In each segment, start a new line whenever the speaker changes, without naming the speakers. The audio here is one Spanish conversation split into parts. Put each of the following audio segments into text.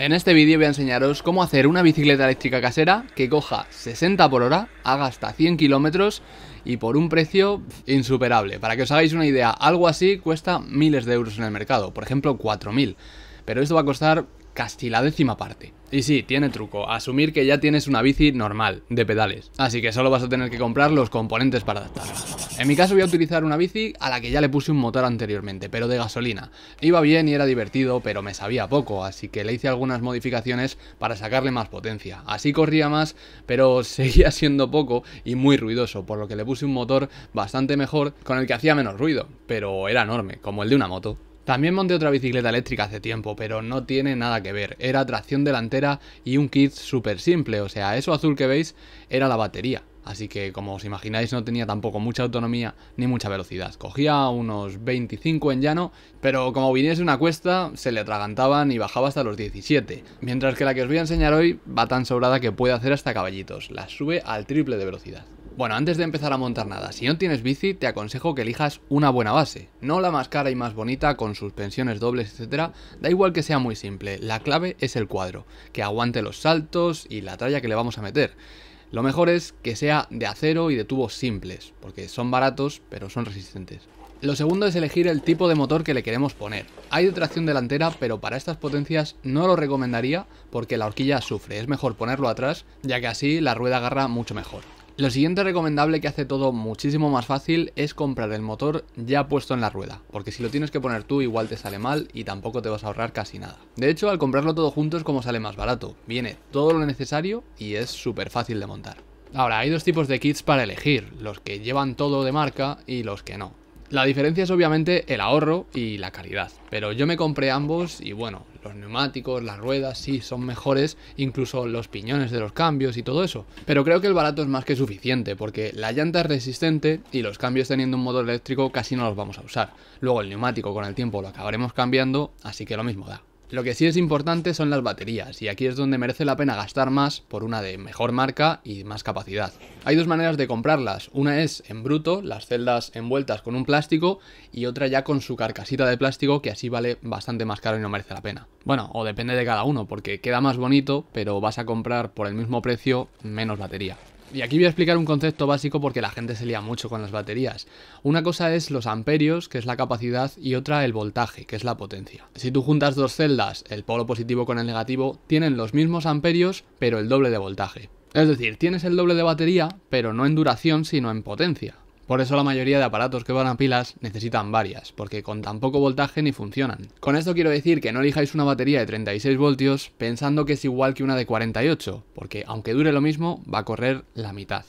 En este vídeo voy a enseñaros cómo hacer una bicicleta eléctrica casera que coja 60 por hora, haga hasta 100 kilómetros y por un precio insuperable. Para que os hagáis una idea, algo así cuesta miles de euros en el mercado, por ejemplo 4.000. Pero esto va a costar casi la décima parte. Y sí, tiene truco, asumir que ya tienes una bici normal, de pedales, así que solo vas a tener que comprar los componentes para adaptarla. En mi caso voy a utilizar una bici a la que ya le puse un motor anteriormente, pero de gasolina. Iba bien y era divertido, pero me sabía poco, así que le hice algunas modificaciones para sacarle más potencia. Así corría más, pero seguía siendo poco y muy ruidoso, por lo que le puse un motor bastante mejor con el que hacía menos ruido, pero era enorme, como el de una moto. También monté otra bicicleta eléctrica hace tiempo, pero no tiene nada que ver. Era tracción delantera y un kit súper simple, o sea, eso azul que veis era la batería. Así que como os imagináis no tenía tampoco mucha autonomía ni mucha velocidad. Cogía unos 25 en llano, pero como viniese una cuesta se le atragantaban y bajaba hasta los 17. Mientras que la que os voy a enseñar hoy va tan sobrada que puede hacer hasta caballitos, la sube al triple de velocidad. Bueno, antes de empezar a montar nada, si no tienes bici, te aconsejo que elijas una buena base, no la más cara y más bonita con suspensiones dobles, etc. da igual que sea muy simple, la clave es el cuadro, que aguante los saltos y la talla que le vamos a meter. Lo mejor es que sea de acero y de tubos simples, porque son baratos pero son resistentes. Lo segundo es elegir el tipo de motor que le queremos poner. Hay de tracción delantera, pero para estas potencias no lo recomendaría porque la horquilla sufre, es mejor ponerlo atrás, ya que así la rueda agarra mucho mejor. Lo siguiente recomendable que hace todo muchísimo más fácil es comprar el motor ya puesto en la rueda, porque si lo tienes que poner tú igual te sale mal y tampoco te vas a ahorrar casi nada. De hecho, al comprarlo todo junto es como sale más barato, viene todo lo necesario y es súper fácil de montar. Ahora, hay dos tipos de kits para elegir, los que llevan todo de marca y los que no. La diferencia es obviamente el ahorro y la calidad, pero yo me compré ambos y bueno, los neumáticos, las ruedas, sí, son mejores, incluso los piñones de los cambios y todo eso. Pero creo que el barato es más que suficiente, porque la llanta es resistente y los cambios teniendo un motor eléctrico casi no los vamos a usar. Luego el neumático con el tiempo lo acabaremos cambiando, así que lo mismo da. Lo que sí es importante son las baterías, y aquí es donde merece la pena gastar más por una de mejor marca y más capacidad. Hay dos maneras de comprarlas, una es en bruto, las celdas envueltas con un plástico, y otra ya con su carcasita de plástico que así vale bastante más caro y no merece la pena. Bueno, o depende de cada uno, porque queda más bonito, pero vas a comprar por el mismo precio menos batería. Y aquí voy a explicar un concepto básico porque la gente se lía mucho con las baterías. Una cosa es los amperios, que es la capacidad, y otra el voltaje, que es la potencia. Si tú juntas dos celdas, el polo positivo con el negativo, tienen los mismos amperios, pero el doble de voltaje. Es decir, tienes el doble de batería, pero no en duración, sino en potencia. Por eso la mayoría de aparatos que van a pilas necesitan varias, porque con tan poco voltaje ni funcionan. Con esto quiero decir que no elijáis una batería de 36 voltios pensando que es igual que una de 48, porque aunque dure lo mismo, va a correr la mitad.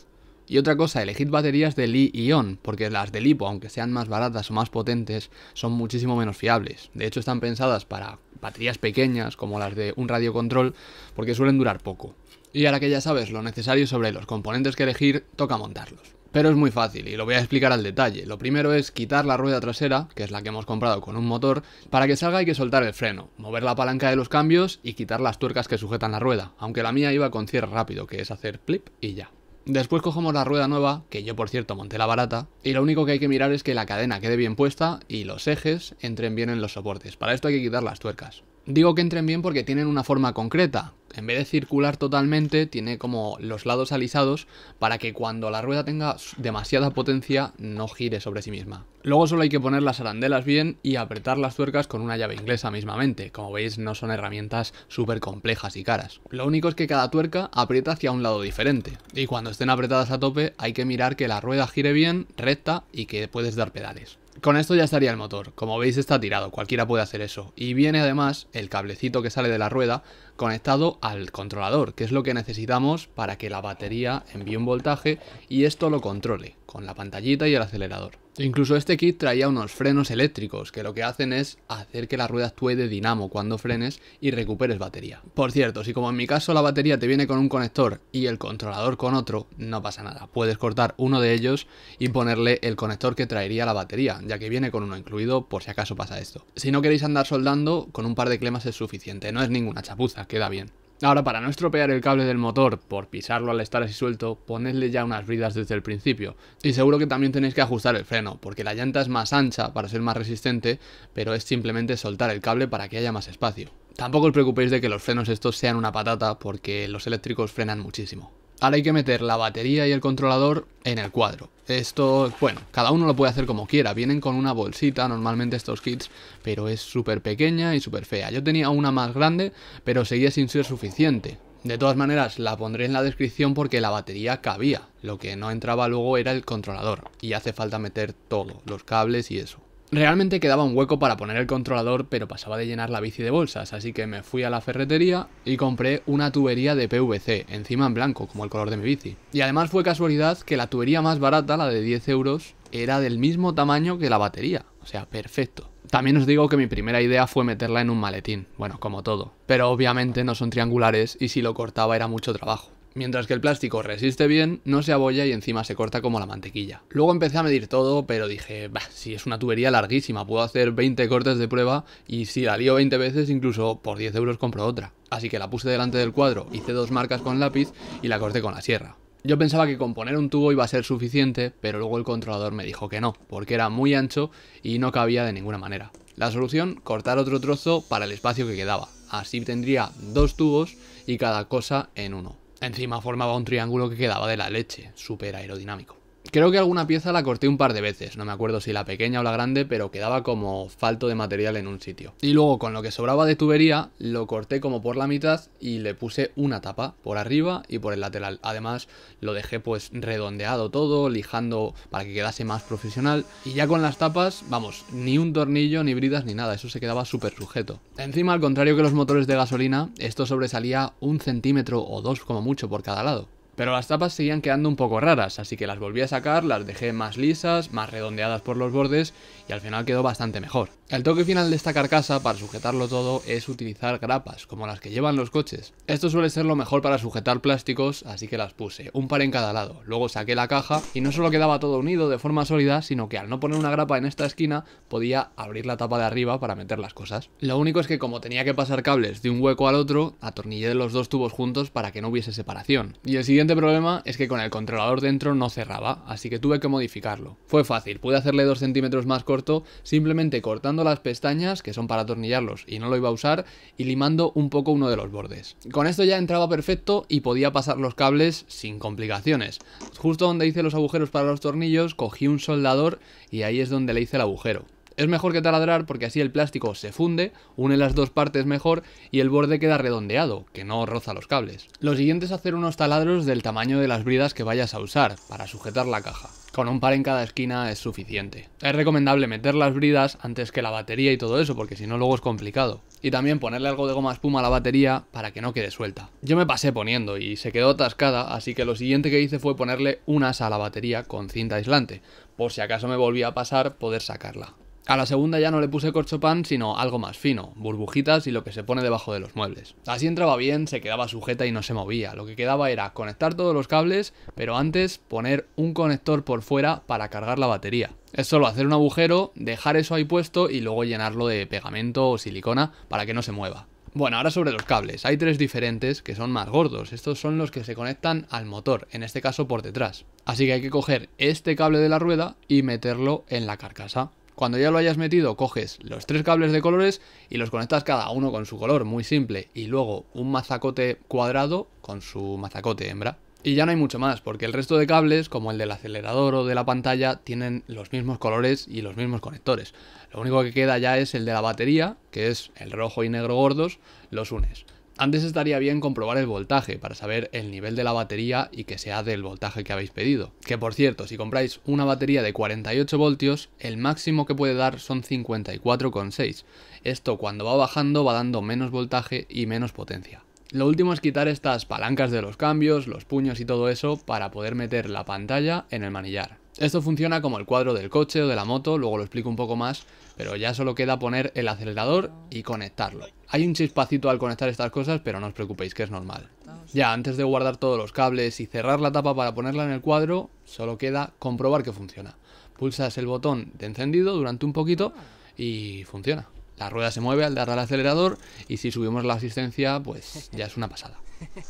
Y otra cosa, elegid baterías de Li-ion, porque las de Lipo, aunque sean más baratas o más potentes, son muchísimo menos fiables. De hecho, están pensadas para baterías pequeñas, como las de un radiocontrol, porque suelen durar poco. Y ahora que ya sabes lo necesario sobre los componentes que elegir, toca montarlos. Pero es muy fácil y lo voy a explicar al detalle. Lo primero es quitar la rueda trasera, que es la que hemos comprado con un motor, para que salga hay que soltar el freno, mover la palanca de los cambios y quitar las tuercas que sujetan la rueda, aunque la mía iba con cierre rápido, que es hacer flip y ya. Después cogemos la rueda nueva, que yo por cierto monté la barata, y lo único que hay que mirar es que la cadena quede bien puesta y los ejes entren bien en los soportes. Para esto hay que quitar las tuercas. Digo que entren bien porque tienen una forma concreta, en vez de circular totalmente, tiene como los lados alisados para que cuando la rueda tenga demasiada potencia no gire sobre sí misma. Luego solo hay que poner las arandelas bien y apretar las tuercas con una llave inglesa mismamente. Como veis no son herramientas súper complejas y caras. Lo único es que cada tuerca aprieta hacia un lado diferente. Y cuando estén apretadas a tope hay que mirar que la rueda gire bien, recta y que puedes dar pedales. Con esto ya estaría el motor. Como veis está tirado, cualquiera puede hacer eso. Y viene además el cablecito que sale de la rueda conectado al controlador, que es lo que necesitamos para que la batería envíe un voltaje y esto lo controle, con la pantallita y el acelerador. Incluso este kit traía unos frenos eléctricos, que lo que hacen es hacer que la rueda actúe de dinamo cuando frenes y recuperes batería. Por cierto, si como en mi caso la batería te viene con un conector y el controlador con otro, no pasa nada. Puedes cortar uno de ellos y ponerle el conector que traería la batería, ya que viene con uno incluido por si acaso pasa esto. Si no queréis andar soldando, con un par de clemas es suficiente, no es ninguna chapuza, queda bien. Ahora, para no estropear el cable del motor por pisarlo al estar así suelto, ponedle ya unas bridas desde el principio. Y seguro que también tenéis que ajustar el freno, porque la llanta es más ancha para ser más resistente, pero es simplemente soltar el cable para que haya más espacio. Tampoco os preocupéis de que los frenos estos sean una patata, porque los eléctricos frenan muchísimo. Ahora hay que meter la batería y el controlador en el cuadro. Esto, bueno, cada uno lo puede hacer como quiera. Vienen con una bolsita normalmente estos kits, pero es súper pequeña y súper fea. Yo tenía una más grande, pero seguía sin ser suficiente. De todas maneras, la pondré en la descripción porque la batería cabía. Lo que no entraba luego era el controlador. Y hace falta meter todo, los cables y eso. Realmente quedaba un hueco para poner el controlador, pero pasaba de llenar la bici de bolsas, así que me fui a la ferretería y compré una tubería de PVC, encima en blanco, como el color de mi bici. Y además fue casualidad que la tubería más barata, la de 10 euros, era del mismo tamaño que la batería, o sea, perfecto. También os digo que mi primera idea fue meterla en un maletín, bueno, como todo, pero obviamente no son triangulares y si lo cortaba era mucho trabajo. Mientras que el plástico resiste bien, no se abolla y encima se corta como la mantequilla. Luego empecé a medir todo, pero dije, bah, si es una tubería larguísima, puedo hacer 20 cortes de prueba y si la lío 20 veces, incluso por 10 euros compro otra. Así que la puse delante del cuadro, hice dos marcas con lápiz y la corté con la sierra. Yo pensaba que con poner un tubo iba a ser suficiente, pero luego el controlador me dijo que no, porque era muy ancho y no cabía de ninguna manera. La solución, cortar otro trozo para el espacio que quedaba. Así tendría dos tubos y cada cosa en uno. Encima formaba un triángulo que quedaba de la leche, super aerodinámico. Creo que alguna pieza la corté un par de veces, no me acuerdo si la pequeña o la grande, pero quedaba como falto de material en un sitio. Y luego con lo que sobraba de tubería, lo corté como por la mitad y le puse una tapa por arriba y por el lateral. Además lo dejé pues redondeado todo, lijando para que quedase más profesional. Y ya con las tapas, vamos, ni un tornillo, ni bridas, ni nada, eso se quedaba súper sujeto. Encima, al contrario que los motores de gasolina, esto sobresalía un centímetro o dos como mucho por cada lado. Pero las tapas seguían quedando un poco raras, así que las volví a sacar, las dejé más lisas, más redondeadas por los bordes y al final quedó bastante mejor. El toque final de esta carcasa para sujetarlo todo es utilizar grapas, como las que llevan los coches. Esto suele ser lo mejor para sujetar plásticos, así que las puse, un par en cada lado. Luego saqué la caja y no solo quedaba todo unido de forma sólida, sino que al no poner una grapa en esta esquina podía abrir la tapa de arriba para meter las cosas. Lo único es que como tenía que pasar cables de un hueco al otro, atornillé los dos tubos juntos para que no hubiese separación. Y así el siguiente problema es que con el controlador dentro no cerraba, así que tuve que modificarlo. Fue fácil, pude hacerle 2 centímetros más corto simplemente cortando las pestañas, que son para atornillarlos y no lo iba a usar, y limando un poco uno de los bordes. Con esto ya entraba perfecto y podía pasar los cables sin complicaciones. Justo donde hice los agujeros para los tornillos, cogí un soldador y ahí es donde le hice el agujero. Es mejor que taladrar porque así el plástico se funde, une las dos partes mejor y el borde queda redondeado, que no roza los cables. Lo siguiente es hacer unos taladros del tamaño de las bridas que vayas a usar para sujetar la caja. Con un par en cada esquina es suficiente. Es recomendable meter las bridas antes que la batería y todo eso, porque si no luego es complicado. Y también ponerle algo de goma espuma a la batería para que no quede suelta. Yo me pasé poniendo y se quedó atascada, así que lo siguiente que hice fue ponerle unas a la batería con cinta aislante, por si acaso me volvía a pasar poder sacarla. A la segunda ya no le puse corcho pan, sino algo más fino, burbujitas y lo que se pone debajo de los muebles. Así entraba bien, se quedaba sujeta y no se movía. Lo que quedaba era conectar todos los cables, pero antes poner un conector por fuera para cargar la batería. Es solo hacer un agujero, dejar eso ahí puesto y luego llenarlo de pegamento o silicona para que no se mueva. Bueno, ahora sobre los cables. Hay tres diferentes que son más gordos. Estos son los que se conectan al motor, en este caso por detrás. Así que hay que coger este cable de la rueda y meterlo en la carcasa. Cuando ya lo hayas metido, coges los tres cables de colores y los conectas cada uno con su color, muy simple. Y luego un mazacote cuadrado con su mazacote hembra. Y ya no hay mucho más, porque el resto de cables, como el del acelerador o de la pantalla, tienen los mismos colores y los mismos conectores. Lo único que queda ya es el de la batería, que es el rojo y negro gordos, los unes. Antes estaría bien comprobar el voltaje para saber el nivel de la batería y que sea del voltaje que habéis pedido. Que por cierto, si compráis una batería de 48 voltios, el máximo que puede dar son 54,6. Esto cuando va bajando va dando menos voltaje y menos potencia. Lo último es quitar estas palancas de los cambios, los puños y todo eso para poder meter la pantalla en el manillar. Esto funciona como el cuadro del coche o de la moto, luego lo explico un poco más, pero ya solo queda poner el acelerador y conectarlo. Hay un chispacito al conectar estas cosas, pero no os preocupéis que es normal. Ya, antes de guardar todos los cables y cerrar la tapa para ponerla en el cuadro, solo queda comprobar que funciona. Pulsas el botón de encendido durante un poquito y funciona. La rueda se mueve al dar al acelerador y si subimos la asistencia, pues ya es una pasada.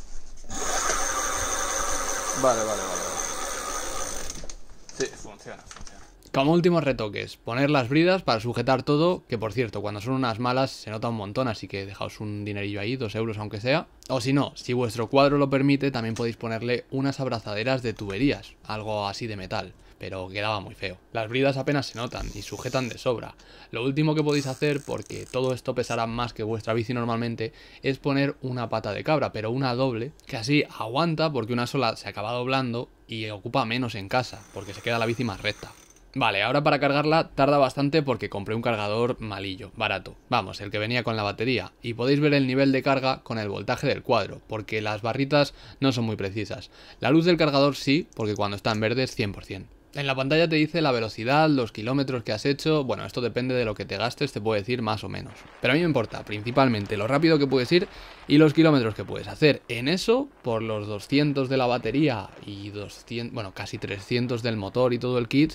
Vale, vale, vale. Como últimos retoques, poner las bridas para sujetar todo, que por cierto, cuando son unas malas se nota un montón, así que dejaos un dinerillo ahí, dos euros aunque sea. O si no, si vuestro cuadro lo permite, también podéis ponerle unas abrazaderas de tuberías, algo así de metal pero quedaba muy feo. Las bridas apenas se notan y sujetan de sobra. Lo último que podéis hacer, porque todo esto pesará más que vuestra bici normalmente, es poner una pata de cabra, pero una doble, que así aguanta porque una sola se acaba doblando y ocupa menos en casa, porque se queda la bici más recta. Vale, ahora para cargarla tarda bastante porque compré un cargador malillo, barato. Vamos, el que venía con la batería. Y podéis ver el nivel de carga con el voltaje del cuadro, porque las barritas no son muy precisas. La luz del cargador sí, porque cuando está en verde es 100%. En la pantalla te dice la velocidad, los kilómetros que has hecho, bueno, esto depende de lo que te gastes, te puede decir más o menos. Pero a mí me importa principalmente lo rápido que puedes ir y los kilómetros que puedes hacer. En eso, por los 200 de la batería y 200, bueno, casi 300 del motor y todo el kit,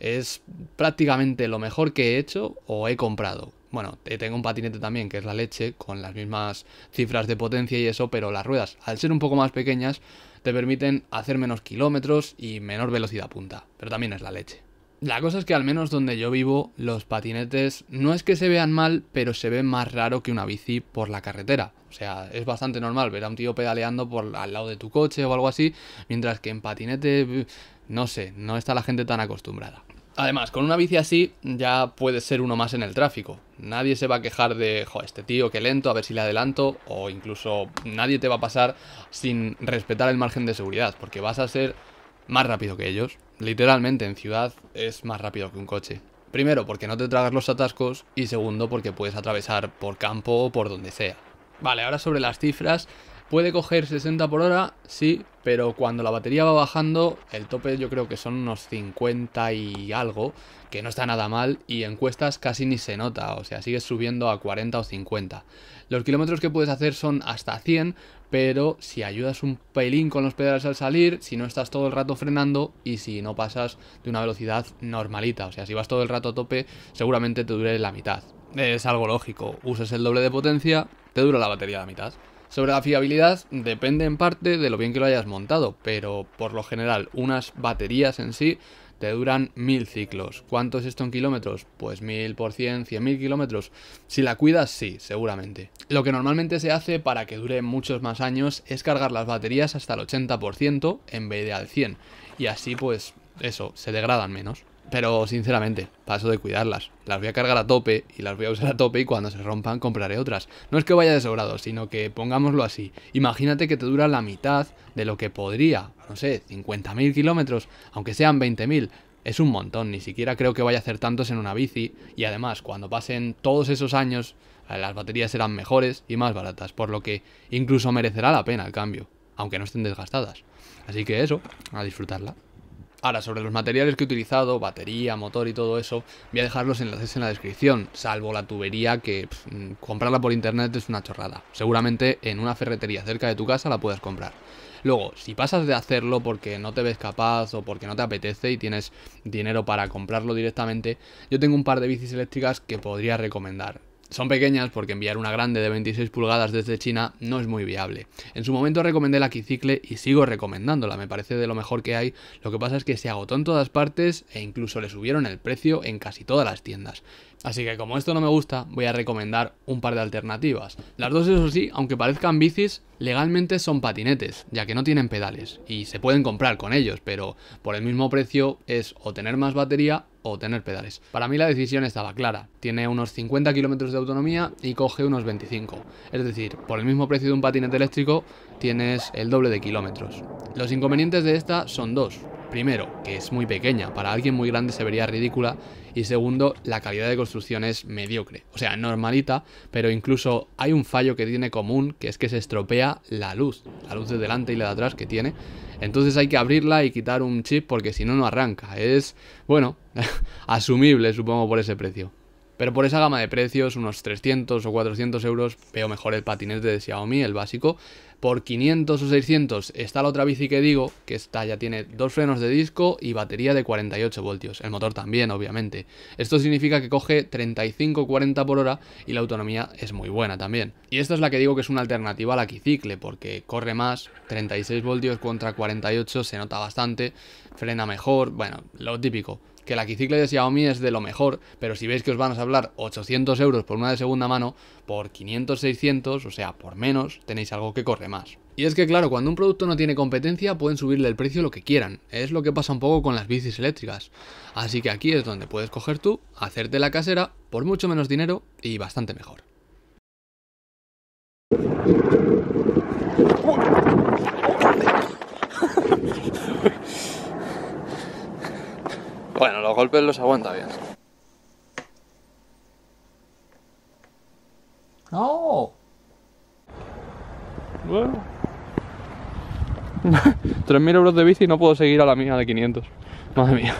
es prácticamente lo mejor que he hecho o he comprado. Bueno, eh, tengo un patinete también, que es la leche, con las mismas cifras de potencia y eso, pero las ruedas, al ser un poco más pequeñas, te permiten hacer menos kilómetros y menor velocidad punta. Pero también es la leche. La cosa es que al menos donde yo vivo, los patinetes no es que se vean mal, pero se ve más raro que una bici por la carretera. O sea, es bastante normal ver a un tío pedaleando por al lado de tu coche o algo así, mientras que en patinete no sé, no está la gente tan acostumbrada. Además, con una bici así ya puedes ser uno más en el tráfico. Nadie se va a quejar de, jo, este tío que lento, a ver si le adelanto, o incluso nadie te va a pasar sin respetar el margen de seguridad, porque vas a ser más rápido que ellos. Literalmente, en ciudad es más rápido que un coche. Primero, porque no te tragas los atascos y segundo, porque puedes atravesar por campo o por donde sea. Vale, ahora sobre las cifras, Puede coger 60 por hora, sí, pero cuando la batería va bajando, el tope yo creo que son unos 50 y algo, que no está nada mal, y en cuestas casi ni se nota, o sea, sigues subiendo a 40 o 50. Los kilómetros que puedes hacer son hasta 100, pero si ayudas un pelín con los pedales al salir, si no estás todo el rato frenando y si no pasas de una velocidad normalita, o sea, si vas todo el rato a tope, seguramente te dure la mitad. Es algo lógico, usas el doble de potencia, te dura la batería la mitad. Sobre la fiabilidad depende en parte de lo bien que lo hayas montado, pero por lo general unas baterías en sí te duran mil ciclos. ¿Cuánto es esto en kilómetros? Pues mil por cien, cien mil kilómetros. Si la cuidas, sí, seguramente. Lo que normalmente se hace para que dure muchos más años es cargar las baterías hasta el 80% en vez de al 100. Y así pues eso, se degradan menos. Pero sinceramente, paso de cuidarlas. Las voy a cargar a tope y las voy a usar a tope y cuando se rompan compraré otras. No es que vaya de sobrado, sino que pongámoslo así. Imagínate que te dura la mitad de lo que podría, no sé, 50.000 kilómetros, aunque sean 20.000. Es un montón, ni siquiera creo que vaya a hacer tantos en una bici. Y además, cuando pasen todos esos años, eh, las baterías serán mejores y más baratas, por lo que incluso merecerá la pena el cambio, aunque no estén desgastadas. Así que eso, a disfrutarla. Ahora, sobre los materiales que he utilizado, batería, motor y todo eso, voy a dejar los enlaces en la descripción, salvo la tubería que mm, comprarla por internet es una chorrada. Seguramente en una ferretería cerca de tu casa la puedes comprar. Luego, si pasas de hacerlo porque no te ves capaz o porque no te apetece y tienes dinero para comprarlo directamente, yo tengo un par de bicis eléctricas que podría recomendar. Son pequeñas porque enviar una grande de 26 pulgadas desde China no es muy viable. En su momento recomendé la Kicicle y sigo recomendándola, me parece de lo mejor que hay. Lo que pasa es que se agotó en todas partes e incluso le subieron el precio en casi todas las tiendas. Así que como esto no me gusta, voy a recomendar un par de alternativas. Las dos, eso sí, aunque parezcan bicis, legalmente son patinetes, ya que no tienen pedales, y se pueden comprar con ellos, pero por el mismo precio es o tener más batería o tener pedales. Para mí la decisión estaba clara, tiene unos 50 kilómetros de autonomía y coge unos 25, es decir, por el mismo precio de un patinete eléctrico tienes el doble de kilómetros. Los inconvenientes de esta son dos, Primero, que es muy pequeña, para alguien muy grande se vería ridícula. Y segundo, la calidad de construcción es mediocre. O sea, normalita, pero incluso hay un fallo que tiene común, que es que se estropea la luz. La luz de delante y la de atrás que tiene. Entonces hay que abrirla y quitar un chip porque si no, no arranca. Es, bueno, asumible supongo por ese precio. Pero por esa gama de precios, unos 300 o 400 euros, veo mejor el patinete de Xiaomi, el básico. Por 500 o 600 está la otra bici que digo, que esta ya tiene dos frenos de disco y batería de 48 voltios. El motor también, obviamente. Esto significa que coge 35-40 por hora y la autonomía es muy buena también. Y esta es la que digo que es una alternativa a la Kicicle, porque corre más, 36 voltios contra 48 se nota bastante, frena mejor, bueno, lo típico que la bicicleta de Xiaomi es de lo mejor, pero si veis que os van a hablar 800 euros por una de segunda mano, por 500, 600, o sea, por menos, tenéis algo que corre más. Y es que claro, cuando un producto no tiene competencia pueden subirle el precio lo que quieran, es lo que pasa un poco con las bicis eléctricas. Así que aquí es donde puedes coger tú, hacerte la casera por mucho menos dinero y bastante mejor. Bueno, los golpes los aguanta bien. No. Bueno. 3.000 euros de bici y no puedo seguir a la mía de 500. Madre mía.